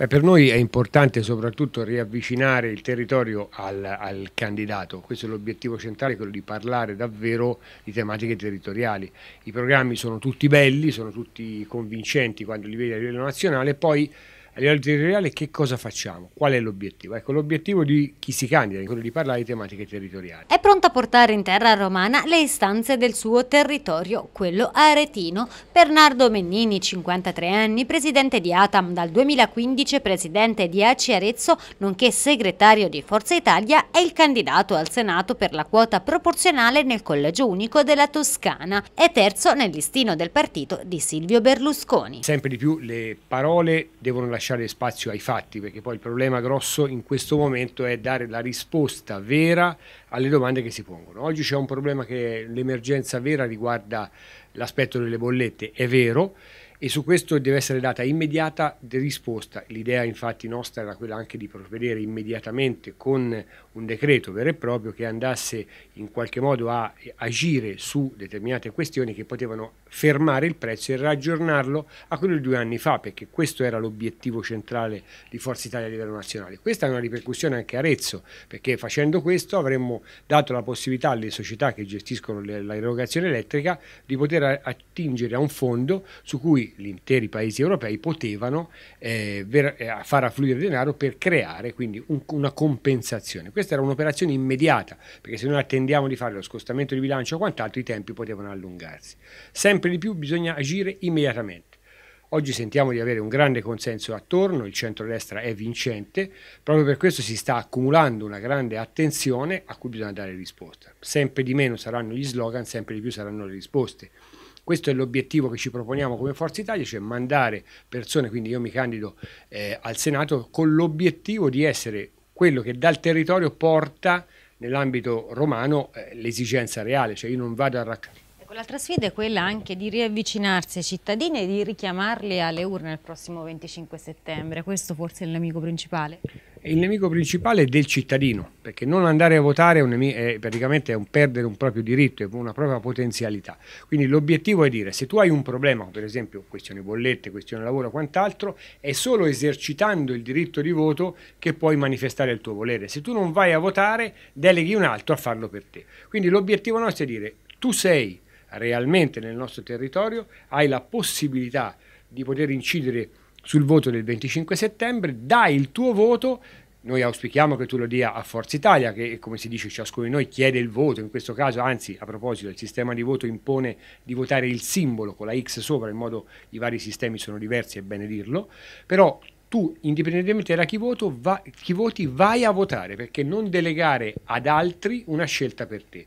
Beh, per noi è importante soprattutto riavvicinare il territorio al, al candidato, questo è l'obiettivo centrale, quello di parlare davvero di tematiche territoriali. I programmi sono tutti belli, sono tutti convincenti quando li vedi a livello nazionale, poi a livello territoriale che cosa facciamo? Qual è l'obiettivo? Ecco, l'obiettivo di chi si candida è quello di parlare di tematiche territoriali. È pronta a portare in terra romana le istanze del suo territorio, quello aretino. Bernardo Mennini, 53 anni, presidente di Atam dal 2015, presidente di ACI Arezzo, nonché segretario di Forza Italia, è il candidato al Senato per la quota proporzionale nel collegio unico della Toscana e terzo nel listino del partito di Silvio Berlusconi. Sempre di più le parole devono lasciare lasciare spazio ai fatti, perché poi il problema grosso in questo momento è dare la risposta vera alle domande che si pongono. Oggi c'è un problema che l'emergenza vera riguarda l'aspetto delle bollette, è vero, e su questo deve essere data immediata risposta. L'idea infatti nostra era quella anche di provvedere immediatamente con un decreto vero e proprio che andasse in qualche modo a agire su determinate questioni che potevano fermare il prezzo e raggiornarlo a quello di due anni fa, perché questo era l'obiettivo centrale di Forza Italia a livello nazionale. Questa è una ripercussione anche a Arezzo, perché facendo questo avremmo dato la possibilità alle società che gestiscono l'erogazione elettrica di poter attingere a un fondo su cui cui gli interi paesi europei potevano eh, ver, eh, far affluire denaro per creare quindi un, una compensazione. Questa era un'operazione immediata, perché se noi attendiamo di fare lo scostamento di bilancio o quant'altro, i tempi potevano allungarsi. Sempre di più bisogna agire immediatamente. Oggi sentiamo di avere un grande consenso attorno, il centrodestra è vincente, proprio per questo si sta accumulando una grande attenzione a cui bisogna dare risposta. Sempre di meno saranno gli slogan, sempre di più saranno le risposte. Questo è l'obiettivo che ci proponiamo come Forza Italia, cioè mandare persone, quindi io mi candido eh, al Senato, con l'obiettivo di essere quello che dal territorio porta nell'ambito romano eh, l'esigenza reale, cioè io non vado a raccontare. Ecco, l'altra sfida è quella anche di riavvicinarsi ai cittadini e di richiamarli alle urne il prossimo 25 settembre, questo forse è l'amico principale? il nemico principale è del cittadino, perché non andare a votare è, un nemico, è praticamente un perdere un proprio diritto, una propria potenzialità. Quindi l'obiettivo è dire, se tu hai un problema, per esempio questione bollette, questione lavoro, quant'altro, è solo esercitando il diritto di voto che puoi manifestare il tuo volere. Se tu non vai a votare, deleghi un altro a farlo per te. Quindi l'obiettivo nostro è dire, tu sei realmente nel nostro territorio, hai la possibilità di poter incidere sul voto del 25 settembre, dai il tuo voto noi auspichiamo che tu lo dia a Forza Italia, che come si dice ciascuno di noi chiede il voto, in questo caso anzi a proposito il sistema di voto impone di votare il simbolo con la X sopra, in modo i vari sistemi sono diversi, è bene dirlo, però tu indipendentemente da chi, voto, va, chi voti vai a votare perché non delegare ad altri una scelta per te.